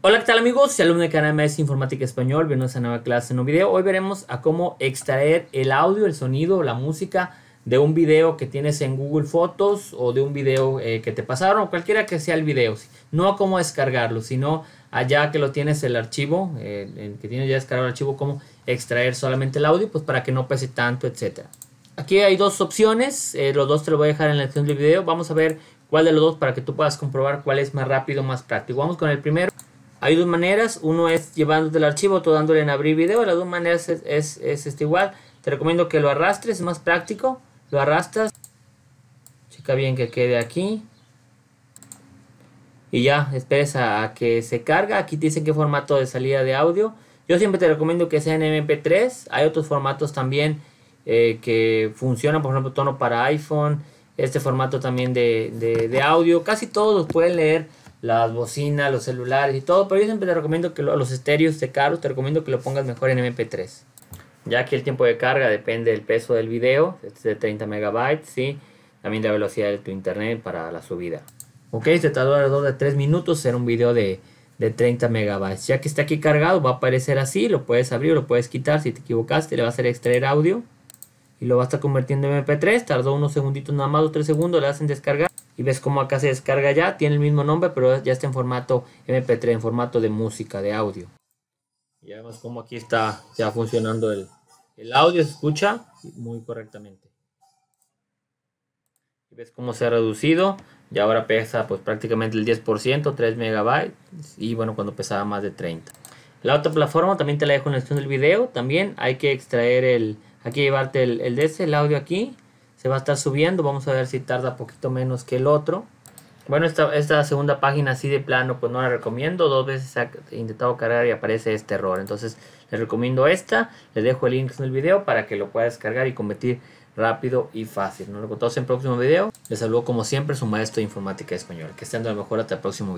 Hola, ¿qué tal amigos? Soy alumno de canal MS Informática Español, bienvenidos a una nueva clase, en un video. Hoy veremos a cómo extraer el audio, el sonido, la música de un video que tienes en Google Fotos o de un video eh, que te pasaron, cualquiera que sea el video. No a cómo descargarlo, sino allá que lo tienes el archivo, eh, que tienes ya descargado el archivo, cómo extraer solamente el audio, pues para que no pese tanto, etcétera. Aquí hay dos opciones, eh, los dos te los voy a dejar en la descripción del video. Vamos a ver cuál de los dos para que tú puedas comprobar cuál es más rápido, más práctico. Vamos con el primero. Hay dos maneras, uno es llevándote el archivo, o dándole en abrir video, las dos maneras es, es, este igual. Te recomiendo que lo arrastres, es más práctico, lo arrastras, checa bien que quede aquí. Y ya, esperes a, que se carga, aquí te dicen qué formato de salida de audio. Yo siempre te recomiendo que sea en MP3, hay otros formatos también eh, que funcionan, por ejemplo, tono para iPhone, este formato también de audio, casi todos los pueden leer las bocinas, los celulares y todo, pero yo siempre te recomiendo que los estéreos de caros, te recomiendo que lo pongas mejor en MP3. Ya que el tiempo de carga depende del peso del video, este es de 30 megabytes, ¿sí? también la velocidad de tu internet para la subida. Ok, se este tardó alrededor de 3 minutos en un video de, 30 megabytes. Ya que está aquí cargado, va a aparecer así, lo puedes abrir, o lo puedes quitar, si te equivocaste le va a hacer extraer audio y lo va a estar convirtiendo en MP3, tardó unos segunditos nada más, o 3 segundos, le hacen descargar y ves cómo acá se descarga ya, tiene el mismo nombre, pero ya está en formato MP3, en formato de música, de audio. Y vemos cómo aquí está ya funcionando el, audio, se escucha muy correctamente. Y ves cómo se ha reducido, ya ahora pesa pues prácticamente el 10%, 3 megabytes, y bueno, cuando pesaba más de 30. La otra plataforma también te la dejo en la descripción del video, también hay que extraer el, aquí llevarte el, el de este, el audio aquí, se va a estar subiendo. Vamos a ver si tarda poquito menos que el otro. Bueno, esta, esta segunda página así de plano, pues no la recomiendo. Dos veces ha intentado cargar y aparece este error. Entonces, les recomiendo esta. Les dejo el link en el video para que lo pueda descargar y convertir rápido y fácil. Nos vemos en el próximo video. Les saludo como siempre su maestro de informática español. Que estén de lo mejor hasta el próximo video.